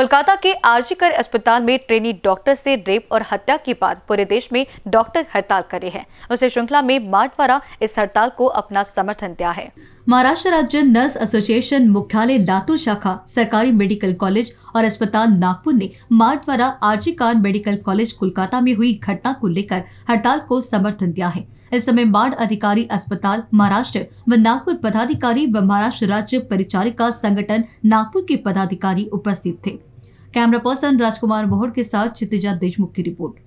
कोलकाता के आरजीकर अस्पताल में ट्रेनी डॉक्टर से रेप और हत्या के बाद पूरे देश में डॉक्टर हड़ताल करे हैं उसे श्रृंखला में द्वारा इस हड़ताल को अपना समर्थन दिया है महाराष्ट्र राज्य नर्स एसोसिएशन मुख्यालय लातूर शाखा सरकारी मेडिकल कॉलेज और अस्पताल नागपुर ने मारवाड़ा R G Kar medical college Kolkata में हुई घटना को लेकर हड़ताल को समर्थन दिया है इस समय बाढ़ अधिकारी अस्पताल महाराष्ट्र व नागपुर पदाधिकारी व महाराष्ट्र राज्य परिचारिका संगठन नागपुर के पदाधिकारी उपस्थित थे कैमरा पर्सन राजकुमार बोहर के साथ क्षितिजा देशमुख की रिपोर्ट